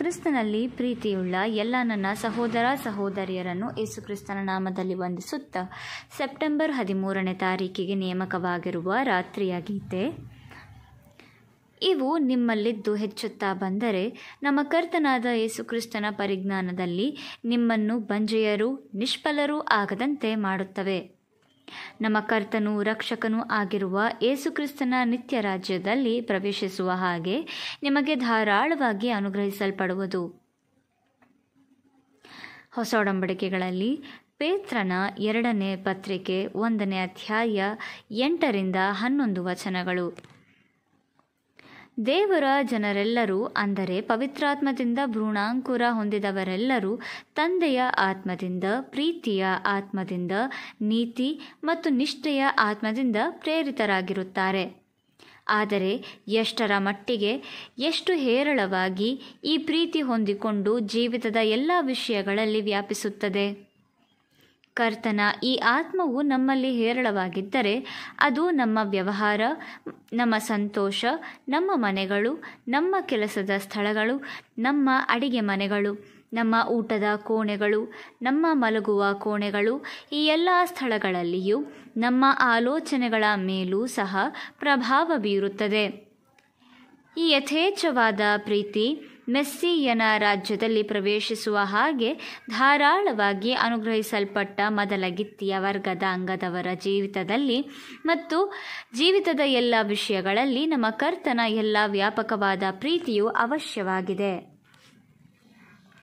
ಕ್ರಿಸ್ತನಲ್ಲಿ ಪ್ರೀತಿಯುಳ್ಳ ಎಲ್ಲ ನನ್ನ ಸಹೋದರ ಸಹೋದರಿಯರನ್ನು ಯೇಸು ಕ್ರಿಸ್ತನ ನಾಮದಲ್ಲಿ ವಂದಿಸುತ್ತಾ ಸೆಪ್ಟೆಂಬರ್ ಹದಿಮೂರನೇ ತಾರೀಕಿಗೆ ನೇಮಕವಾಗಿರುವ ರಾತ್ರಿಯ ಗೀತೆ ಇವು ನಿಮ್ಮಲ್ಲಿದ್ದು ಹೆಚ್ಚುತ್ತಾ ಬಂದರೆ ನಮ್ಮ ಕರ್ತನಾದ ಯೇಸುಕ್ರಿಸ್ತನ ಪರಿಜ್ಞಾನದಲ್ಲಿ ನಿಮ್ಮನ್ನು ಬಂಜೆಯರು ನಿಷ್ಫಲರೂ ಆಗದಂತೆ ಮಾಡುತ್ತವೆ ನಮ್ಮ ಕರ್ತನೂ ರಕ್ಷಕನೂ ಆಗಿರುವ ಯೇಸುಕ್ರಿಸ್ತನ ನಿತ್ಯ ರಾಜ್ಯದಲ್ಲಿ ಪ್ರವೇಶಿಸುವ ಹಾಗೆ ನಿಮಗೆ ಧಾರಾಳವಾಗಿ ಅನುಗ್ರಹಿಸಲ್ಪಡುವುದು ಹೊಸ ಒಡಂಬಡಿಕೆಗಳಲ್ಲಿ ಪೇತ್ರನ ಎರಡನೇ ಪತ್ರಿಕೆ ಒಂದನೇ ಅಧ್ಯಾಯ ಎಂಟರಿಂದ ಹನ್ನೊಂದು ವಚನಗಳು ದೇವರ ಜನರೆಲ್ಲರೂ ಅಂದರೆ ಪವಿತ್ರಾತ್ಮದಿಂದ ಭ್ರೂಣಾಂಕುರ ಹೊಂದಿದವರೆಲ್ಲರೂ ತಂದೆಯ ಆತ್ಮದಿಂದ ಪ್ರೀತಿಯ ಆತ್ಮದಿಂದ ನೀತಿ ಮತ್ತು ನಿಷ್ಠೆಯ ಆತ್ಮದಿಂದ ಪ್ರೇರಿತರಾಗಿರುತ್ತಾರೆ ಆದರೆ ಎಷ್ಟರ ಮಟ್ಟಿಗೆ ಎಷ್ಟು ಹೇರಳವಾಗಿ ಈ ಪ್ರೀತಿ ಹೊಂದಿಕೊಂಡು ಜೀವಿತದ ಎಲ್ಲ ವಿಷಯಗಳಲ್ಲಿ ವ್ಯಾಪಿಸುತ್ತದೆ ಕರ್ತನ ಈ ಆತ್ಮವು ನಮ್ಮಲ್ಲಿ ಹೇರಳವಾಗಿದ್ದರೆ ಅದು ನಮ್ಮ ವ್ಯವಹಾರ ನಮ್ಮ ಸಂತೋಷ ನಮ್ಮ ಮನೆಗಳು ನಮ್ಮ ಕೆಲಸದ ಸ್ಥಳಗಳು ನಮ್ಮ ಅಡಿಗೆ ಮನೆಗಳು ನಮ್ಮ ಊಟದ ಕೋಣೆಗಳು ನಮ್ಮ ಮಲಗುವ ಕೋಣೆಗಳು ಈ ಎಲ್ಲ ಸ್ಥಳಗಳಲ್ಲಿಯೂ ನಮ್ಮ ಆಲೋಚನೆಗಳ ಮೇಲೂ ಸಹ ಪ್ರಭಾವ ಬೀರುತ್ತದೆ ಈ ಯಥೇಚ್ಛವಾದ ಪ್ರೀತಿ ಮೆಸ್ಸಿಯನ ರಾಜ್ಯದಲ್ಲಿ ಪ್ರವೇಶಿಸುವ ಹಾಗೆ ಧಾರಾಳವಾಗಿ ಅನುಗ್ರಹಿಸಲ್ಪಟ್ಟ ಮೊದಲ ಗಿತ್ತಿಯ ವರ್ಗದ ಅಂಗದವರ ಜೀವಿತದಲ್ಲಿ ಮತ್ತು ಜೀವಿತದ ಎಲ್ಲ ವಿಷಯಗಳಲ್ಲಿ ನಮ್ಮ ಕರ್ತನ ಎಲ್ಲ ವ್ಯಾಪಕವಾದ ಪ್ರೀತಿಯು ಅವಶ್ಯವಾಗಿದೆ